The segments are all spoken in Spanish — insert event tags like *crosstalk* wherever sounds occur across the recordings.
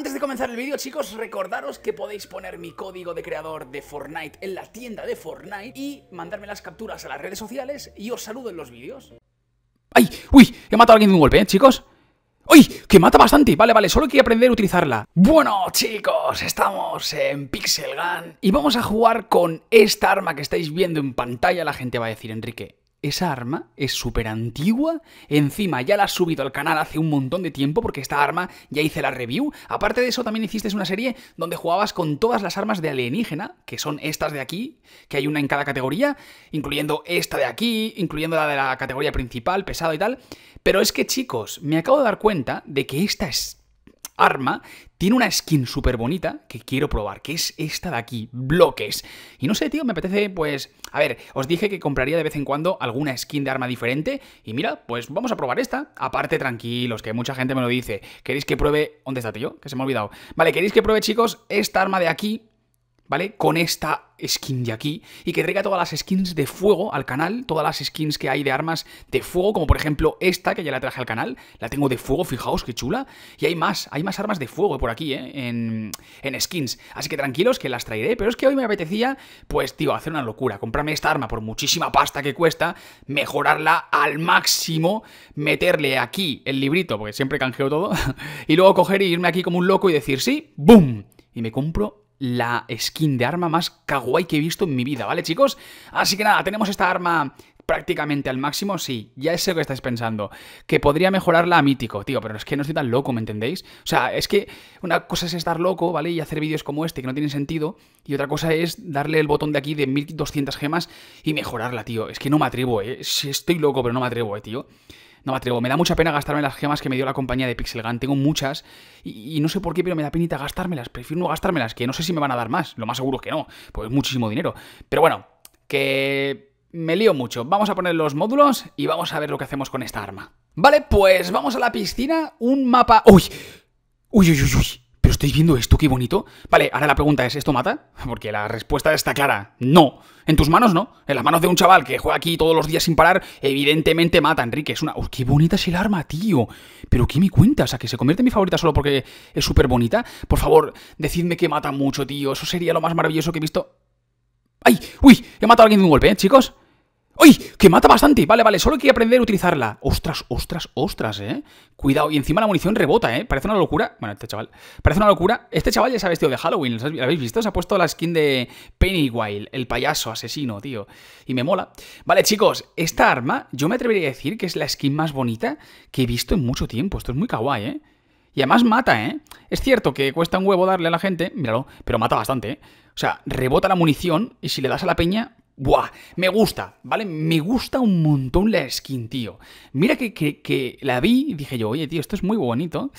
Antes de comenzar el vídeo, chicos, recordaros que podéis poner mi código de creador de Fortnite en la tienda de Fortnite y mandarme las capturas a las redes sociales y os saludo en los vídeos. ¡Ay! ¡Uy! He matado a alguien de un golpe, ¿eh, chicos? ¡Uy! Que mata bastante. Vale, vale, solo quería aprender a utilizarla. Bueno, chicos, estamos en Pixel Gun y vamos a jugar con esta arma que estáis viendo en pantalla. La gente va a decir, Enrique, esa arma es súper antigua. Encima, ya la has subido al canal hace un montón de tiempo porque esta arma ya hice la review. Aparte de eso, también hiciste una serie donde jugabas con todas las armas de alienígena, que son estas de aquí, que hay una en cada categoría, incluyendo esta de aquí, incluyendo la de la categoría principal, pesado y tal. Pero es que, chicos, me acabo de dar cuenta de que esta es arma, tiene una skin súper bonita que quiero probar, que es esta de aquí, bloques. Y no sé, tío, me apetece, pues... A ver, os dije que compraría de vez en cuando alguna skin de arma diferente, y mira, pues vamos a probar esta. Aparte, tranquilos, que mucha gente me lo dice. ¿Queréis que pruebe... ¿Dónde está, tío? Que se me ha olvidado. Vale, ¿queréis que pruebe, chicos, esta arma de aquí? ¿vale? Con esta skin de aquí y que traiga todas las skins de fuego al canal, todas las skins que hay de armas de fuego, como por ejemplo esta que ya la traje al canal, la tengo de fuego, fijaos qué chula, y hay más, hay más armas de fuego por aquí, ¿eh? En, en skins, así que tranquilos que las traeré, pero es que hoy me apetecía, pues tío, hacer una locura, comprarme esta arma por muchísima pasta que cuesta, mejorarla al máximo, meterle aquí el librito, porque siempre canjeo todo, *laughs* y luego coger y irme aquí como un loco y decir sí, ¡boom! Y me compro la skin de arma más kawaii que he visto en mi vida, ¿vale, chicos? Así que nada, tenemos esta arma prácticamente al máximo, sí, ya sé lo que estáis pensando, que podría mejorarla a mítico, tío, pero es que no estoy tan loco, ¿me entendéis? O sea, es que una cosa es estar loco, ¿vale? Y hacer vídeos como este que no tiene sentido, y otra cosa es darle el botón de aquí de 1200 gemas y mejorarla, tío. Es que no me atrevo, eh. Estoy loco, pero no me atrevo, eh, tío no me atrevo. Me da mucha pena gastarme las gemas que me dio la compañía de Pixel Gun Tengo muchas y, no sé por qué, pero me da penita gastármelas. Prefiero no gastármelas, que no sé si me van a dar más. Lo más seguro es que no, porque es muchísimo dinero. Pero bueno, que me lío mucho. Vamos a poner los módulos y vamos a ver lo que hacemos con esta arma. Vale, pues vamos a la piscina. Un mapa... ¡Uy! ¡Uy, uy, uy, uy! ¿Pero estáis viendo esto? ¡Qué bonito! Vale, ahora la pregunta es, ¿esto mata? Porque la respuesta está clara, no. En tus manos no. En las manos de un chaval que juega aquí todos los días sin parar, evidentemente mata, Enrique. Es una... ¡oh, ¡Qué bonita es el arma, tío! ¿Pero qué me cuentas? ¿A que se convierte en mi favorita solo porque es súper bonita? Por favor, decidme que mata mucho, tío. Eso sería lo más maravilloso que he visto. ¡Ay! ¡Uy! He matado a alguien de un golpe, ¿eh, chicos? ¡Uy! Que mata bastante. Vale, vale, solo quiero aprender a utilizarla. Ostras, ostras, ostras, eh. Cuidado. Y encima la munición rebota, eh. Parece una locura. Bueno, este chaval. Parece una locura. Este chaval ya se ha vestido de Halloween. ¿Lo habéis visto? Se ha puesto la skin de Pennywise, el payaso asesino, tío. Y me mola. Vale, chicos, esta arma, yo me atrevería a decir que es la skin más bonita que he visto en mucho tiempo. Esto es muy kawaii, eh. Y además mata, ¿eh? Es cierto que cuesta un huevo darle a la gente, míralo, pero mata bastante, ¿eh? O sea, rebota la munición y si le das a la peña, ¡Buah! Me gusta, ¿vale? Me gusta un montón la skin, tío. Mira que, que, la vi y dije yo, oye, tío, esto es muy bonito.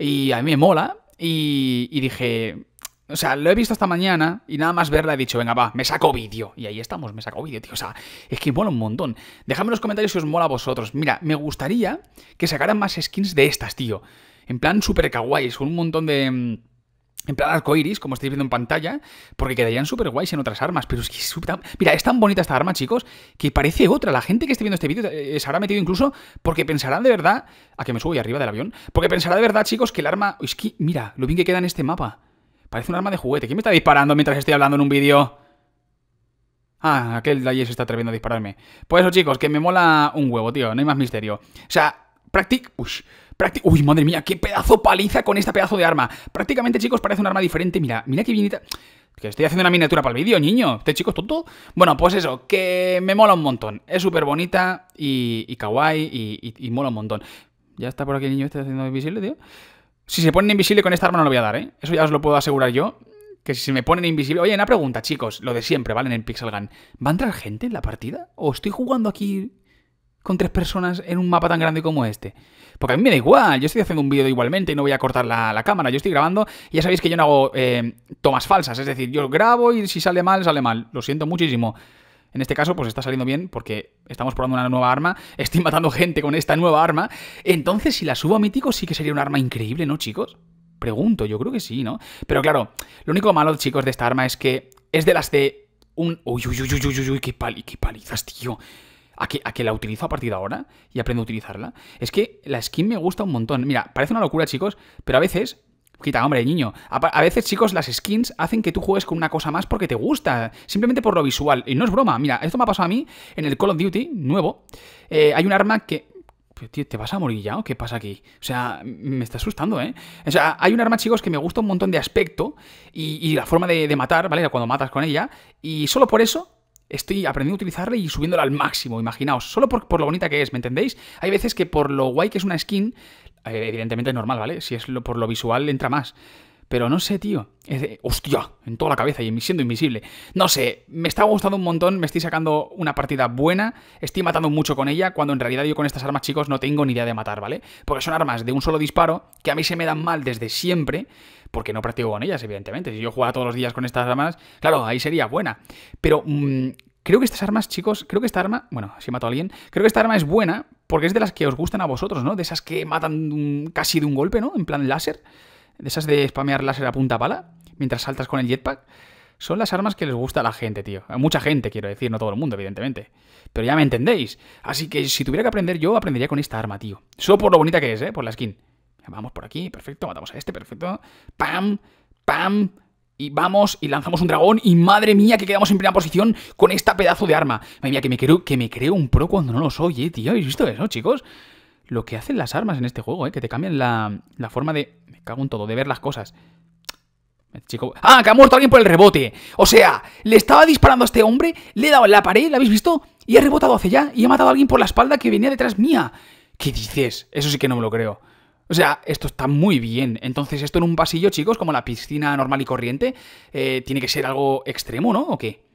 Y a mí me mola. y, dije, o sea, lo he visto esta mañana y nada más verla he dicho, venga, va, me saco vídeo. Y ahí estamos, me saco vídeo, tío. O sea, es que mola un montón. Dejadme en los comentarios si os mola a vosotros. Mira, me gustaría que sacaran más skins de estas, tío. En plan super kawaii, con un montón de mm, en plan arcoiris, como estáis viendo en pantalla, porque quedarían súper guays en otras armas, pero es que es tan... Mira, es tan bonita esta arma, chicos, que parece otra. La gente que esté viendo este vídeo eh, eh, se habrá metido incluso porque pensarán de verdad... A que me subo y arriba del avión. Porque pensará de verdad, chicos, que el arma... Es que, mira, lo bien que queda en este mapa. Parece un arma de juguete. ¿Quién me está disparando mientras estoy hablando en un vídeo? Ah, aquel de se está atreviendo a dispararme. Pues eso, chicos, que me mola un huevo, tío. No hay más misterio. O sea, practic... Ush Uy, madre mía, qué pedazo paliza con esta pedazo de arma. Prácticamente, chicos, parece un arma diferente. Mira, mira qué bienita. Que estoy haciendo una miniatura para el vídeo, niño. Este chico es tonto. Bueno, pues eso, que me mola un montón. Es súper bonita y, y, kawaii y, mola un montón. Ya está por aquí el niño este haciendo invisible, tío. Si se ponen invisible con esta arma no lo voy a dar, ¿eh? Eso ya os lo puedo asegurar yo. Que si se me ponen invisible... Oye, una pregunta, chicos. Lo de siempre, ¿vale? En el Pixel Gun. ¿Va a entrar gente en la partida? ¿O estoy jugando aquí con tres personas en un mapa tan grande como este? Porque a mí me da igual, yo estoy haciendo un vídeo igualmente y no voy a cortar la, cámara, yo estoy grabando y ya sabéis que yo no hago eh, tomas falsas, es decir, yo grabo y si sale mal, sale mal, lo siento muchísimo. En este caso, pues está saliendo bien porque estamos probando una nueva arma, *laughs* estoy matando gente con esta nueva arma, entonces si la subo a Mítico sí que sería un arma increíble, ¿no, chicos? Pregunto, yo creo que sí, ¿no? Pero claro, lo único malo, chicos, de esta arma es que es de las de un... Uy, uy, uy, uy, uy, uy, qué palizas, tío a que, la utilizo a partir de ahora y aprendo a utilizarla. Es que la skin me gusta un montón. Mira, parece una locura, chicos, pero a veces Quita, hombre, niño. A, veces, chicos, las skins hacen que tú juegues con una cosa más porque te gusta, simplemente por lo visual. Y no es broma, mira, esto me ha pasado a mí en el Call of Duty nuevo. Eh, hay un arma que... Tío, ¿te vas a morir ya o qué pasa aquí? O sea, me está asustando, ¿eh? O sea, hay un arma, chicos, que me gusta un montón de aspecto y, la forma de, de matar, ¿vale? Cuando matas con ella. Y solo por eso estoy aprendiendo a utilizarla y subiéndola al máximo, imaginaos. Solo por, lo bonita que es, ¿me entendéis? Hay veces que por lo guay que es una skin, eh, evidentemente es normal, ¿vale? Si es lo, por lo visual, entra más. Pero no sé, tío. hostia, en toda la cabeza y siendo invisible. No sé, me está gustando un montón, me estoy sacando una partida buena, estoy matando mucho con ella, cuando en realidad yo con estas armas, chicos, no tengo ni idea de matar, ¿vale? Porque son armas de un solo disparo, que a mí se me dan mal desde siempre, porque no practico con ellas, evidentemente. Si yo jugara todos los días con estas armas, claro, ahí sería buena. Pero mm, creo que estas armas, chicos, creo que esta arma, bueno, si mato a alguien, creo que esta arma es buena porque es de las que os gustan a vosotros, ¿no? De esas que matan casi de un golpe, ¿no? En plan láser de esas de spamear láser a punta pala, mientras saltas con el jetpack, son las armas que les gusta a la gente, tío. mucha gente, quiero decir, no todo el mundo, evidentemente. Pero ya me entendéis. Así que si tuviera que aprender yo, aprendería con esta arma, tío. Solo por lo bonita que es, ¿eh? Por la skin. Vamos por aquí, perfecto, matamos a este, perfecto. Pam, pam, y vamos y lanzamos un dragón y madre mía que quedamos en primera posición con esta pedazo de arma. Madre mía, que me creo, que me creo un pro cuando no lo soy, eh, tío. ¿Habéis visto eso, chicos? lo que hacen las armas en este juego, ¿eh? que te cambian la, forma de... Me cago en todo, de ver las cosas. Chico... ¡Ah, que ha muerto alguien por el rebote! O sea, le estaba disparando a este hombre, le he dado en la pared, ¿la habéis visto? Y ha rebotado hacia allá y ha matado a alguien por la espalda que venía detrás mía. ¿Qué dices? Eso sí que no me lo creo. O sea, esto está muy bien. Entonces, esto en un pasillo, chicos, como la piscina normal y corriente, eh, tiene que ser algo extremo, ¿no? ¿O qué?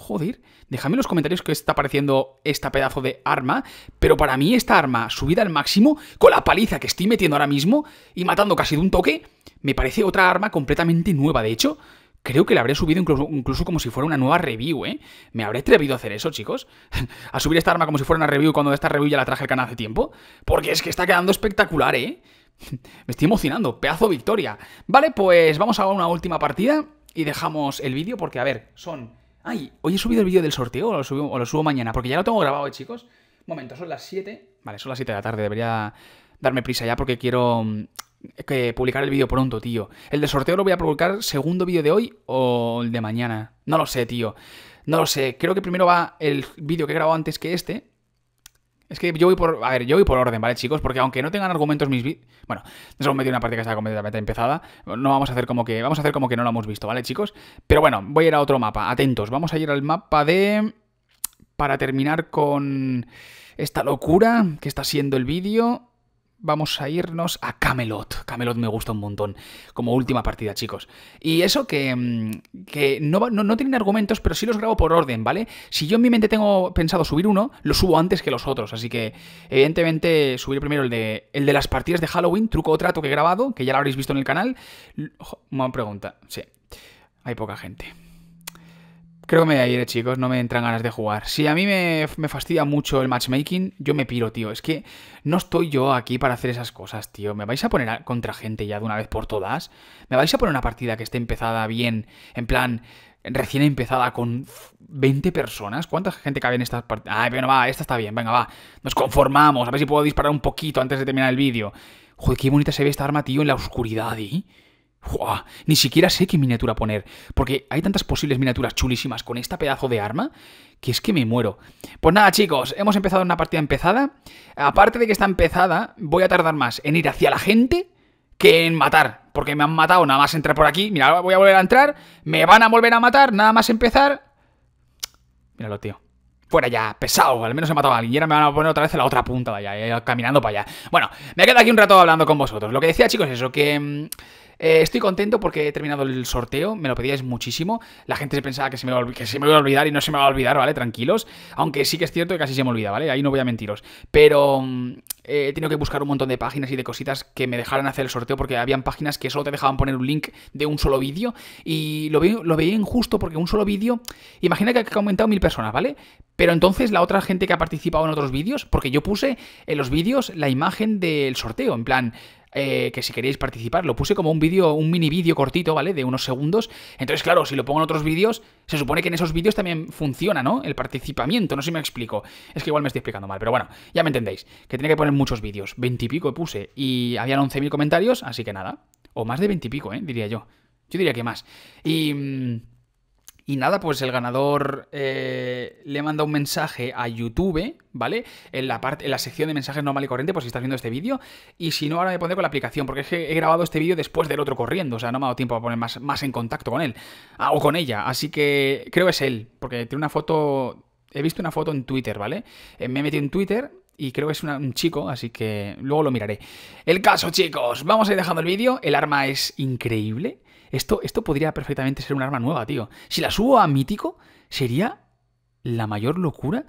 joder, déjame en los comentarios qué está pareciendo esta pedazo de arma, pero para mí esta arma subida al máximo, con la paliza que estoy metiendo ahora mismo y matando casi de un toque, me parece otra arma completamente nueva, de hecho... Creo que la habré subido incluso, como si fuera una nueva review, ¿eh? ¿Me habré atrevido a hacer eso, chicos? *laughs* ¿A subir esta arma como si fuera una review cuando esta review ya la traje al canal hace tiempo? Porque es que está quedando espectacular, ¿eh? *laughs* Me estoy emocionando, pedazo victoria. Vale, pues vamos a una última partida y dejamos el vídeo porque, a ver, son Ay, hoy he subido el vídeo del sorteo o lo, subo, mañana, porque ya lo tengo grabado, ¿eh, chicos. Un momento, son las 7. Vale, son las 7 de la tarde, debería darme prisa ya porque quiero mm, publicar el vídeo pronto, tío. El de sorteo lo voy a publicar segundo vídeo de hoy o el de mañana. No lo sé, tío. No lo sé. Creo que primero va el vídeo que he grabado antes que este. Es que yo voy por. A ver, yo voy por orden, ¿vale, chicos? Porque aunque no tengan argumentos mis. Bueno, nos hemos metido una parte que está completamente empezada. No vamos a hacer como que. Vamos a hacer como que no lo hemos visto, ¿vale, chicos? Pero bueno, voy a ir a otro mapa. Atentos. Vamos a ir al mapa de. Para terminar con. Esta locura que está siendo el vídeo vamos a irnos a Camelot. Camelot me gusta un montón, como última partida, chicos. Y eso que, mm, que no, tienen argumentos, pero sí los grabo por orden, ¿vale? Si yo en mi mente tengo pensado subir uno, lo subo antes que los otros, así que evidentemente subir primero el de, el de las partidas de Halloween, truco o trato que he grabado, que ya lo habréis visto en el canal. una pregunta, sí, hay poca gente. Creo que me voy a chicos, no me entran ganas de jugar. Si a mí me, fastidia mucho el matchmaking, yo me piro, tío. Es que no estoy yo aquí para hacer esas cosas, tío. ¿Me vais a poner contra gente ya de una vez por todas? ¿Me vais a poner una partida que esté empezada bien, en plan, recién empezada con 20 personas? ¿Cuánta gente cabe en estas partida Ay, no va, esta está bien, venga, va. Nos conformamos, a ver si puedo disparar un poquito antes de terminar el vídeo. Joder, qué bonita se ve esta arma, tío, en la oscuridad, ¿eh? ni siquiera sé qué miniatura poner, porque hay tantas posibles miniaturas chulísimas con esta pedazo de arma que es que me muero. Pues nada, chicos, hemos empezado una partida empezada. Aparte de que está empezada, voy a tardar más en ir hacia la gente que en matar, porque me han matado nada más entrar por aquí. Mira, voy a volver a entrar, me van a volver a matar nada más empezar. Míralo, tío. Fuera ya, pesado, al menos he matado a alguien. Y ahora me van a poner otra vez a la otra punta de allá, eh, caminando para allá. Bueno, me quedo aquí un rato hablando con vosotros. Lo que decía, chicos, es eso, que... Mm, eh, estoy contento porque he terminado el sorteo, me lo pedíais muchísimo. La gente se pensaba que se, me iba a, que me a olvidar y no se me va a olvidar, ¿vale? Tranquilos. Aunque sí que es cierto que casi se me olvida, ¿vale? Ahí no voy a mentiros. Pero mm, he tenido que buscar un montón de páginas y de cositas que me dejaran hacer el sorteo porque había páginas que solo te dejaban poner un link de un solo vídeo y lo, lo veía injusto porque un solo vídeo, imagina que ha comentado mil personas, ¿vale? Pero entonces la otra gente que ha participado en otros vídeos, porque yo puse en los vídeos la imagen del sorteo, en plan, eh, que si queréis participar, lo puse como un vídeo, un mini vídeo cortito, ¿vale? De unos segundos. Entonces, claro, si lo pongo en otros vídeos, se supone que en esos vídeos también funciona, ¿no? El participamiento, no sé si me explico. Es que igual me estoy explicando mal, pero bueno, ya me entendéis. Que tenía que poner muchos vídeos, veintipico puse, y habían 11.000 comentarios, así que nada. O más de veintipico, ¿eh? Diría yo. Yo diría que más. Y... Mm, y nada, pues el ganador eh, le manda un mensaje a YouTube, ¿vale? En la, parte, en la sección de mensajes normal y corriente, por si estás viendo este vídeo. Y si no, ahora me pondré con la aplicación, porque es que he grabado este vídeo después del otro corriendo, o sea, no me ha dado tiempo a poner más, más en contacto con él ah, o con ella. Así que creo que es él, porque tiene una foto. He visto una foto en Twitter, ¿vale? Eh, me he metido en Twitter y creo que es un chico, así que luego lo miraré. El caso, chicos, vamos a ir dejando el vídeo. El arma es increíble. Esto, podría perfectamente ser un arma nueva, tío. Si la subo a mítico, sería la mayor locura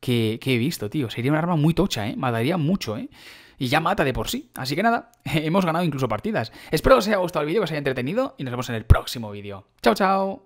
que, que he visto, tío. Sería un arma muy tocha, ¿eh? Mataría mucho, ¿eh? Y ya mata de por sí. Así que nada, *laughs* hemos ganado incluso partidas. Espero que os haya gustado el vídeo, que os haya entretenido y nos vemos en el próximo vídeo. Chao, chao.